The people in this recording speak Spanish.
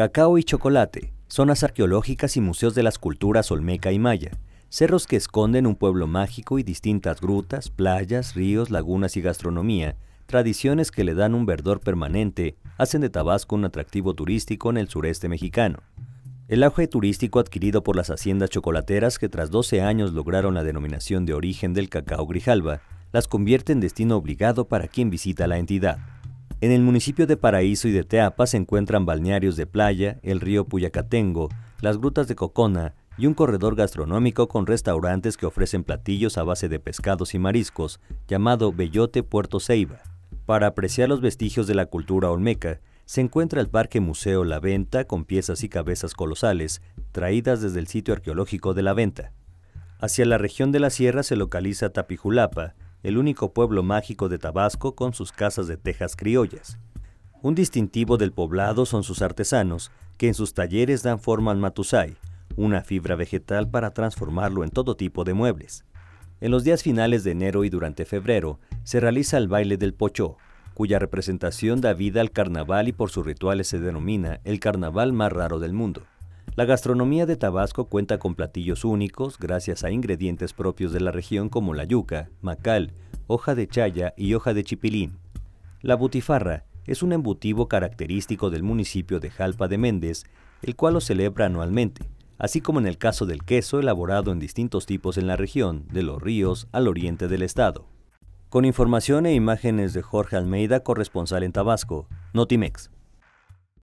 Cacao y chocolate, zonas arqueológicas y museos de las culturas olmeca y maya, cerros que esconden un pueblo mágico y distintas grutas, playas, ríos, lagunas y gastronomía, tradiciones que le dan un verdor permanente, hacen de Tabasco un atractivo turístico en el sureste mexicano. El auge turístico adquirido por las haciendas chocolateras que tras 12 años lograron la denominación de origen del cacao Grijalba, las convierte en destino obligado para quien visita la entidad. En el municipio de Paraíso y de Teapa se encuentran balnearios de playa, el río Puyacatengo, las grutas de Cocona y un corredor gastronómico con restaurantes que ofrecen platillos a base de pescados y mariscos, llamado Bellote Puerto Ceiba. Para apreciar los vestigios de la cultura olmeca, se encuentra el Parque Museo La Venta con piezas y cabezas colosales traídas desde el sitio arqueológico de La Venta. Hacia la región de la sierra se localiza Tapijulapa, el único pueblo mágico de Tabasco con sus casas de tejas criollas. Un distintivo del poblado son sus artesanos, que en sus talleres dan forma al matusai, una fibra vegetal para transformarlo en todo tipo de muebles. En los días finales de enero y durante febrero se realiza el baile del pochó, cuya representación da vida al carnaval y por sus rituales se denomina el carnaval más raro del mundo. La gastronomía de Tabasco cuenta con platillos únicos gracias a ingredientes propios de la región como la yuca, macal, hoja de chaya y hoja de chipilín. La butifarra es un embutivo característico del municipio de Jalpa de Méndez, el cual lo celebra anualmente, así como en el caso del queso elaborado en distintos tipos en la región, de los ríos al oriente del estado. Con información e imágenes de Jorge Almeida, corresponsal en Tabasco, Notimex.